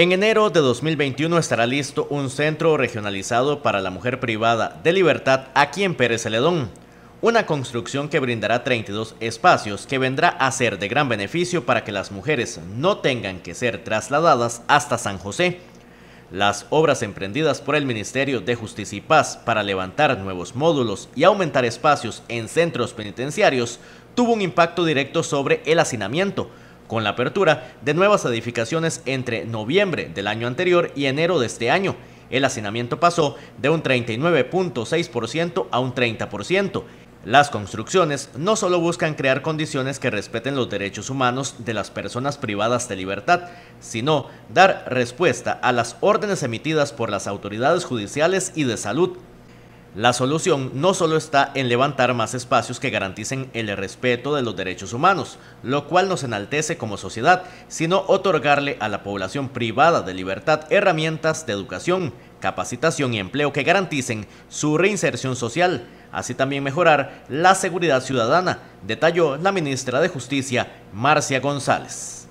En enero de 2021 estará listo un centro regionalizado para la mujer privada de libertad aquí en Pérez Celedón. Una construcción que brindará 32 espacios que vendrá a ser de gran beneficio para que las mujeres no tengan que ser trasladadas hasta San José. Las obras emprendidas por el Ministerio de Justicia y Paz para levantar nuevos módulos y aumentar espacios en centros penitenciarios tuvo un impacto directo sobre el hacinamiento, con la apertura de nuevas edificaciones entre noviembre del año anterior y enero de este año. El hacinamiento pasó de un 39.6% a un 30%. Las construcciones no solo buscan crear condiciones que respeten los derechos humanos de las personas privadas de libertad, sino dar respuesta a las órdenes emitidas por las autoridades judiciales y de salud la solución no solo está en levantar más espacios que garanticen el respeto de los derechos humanos, lo cual nos enaltece como sociedad, sino otorgarle a la población privada de libertad herramientas de educación, capacitación y empleo que garanticen su reinserción social, así también mejorar la seguridad ciudadana, detalló la ministra de Justicia, Marcia González.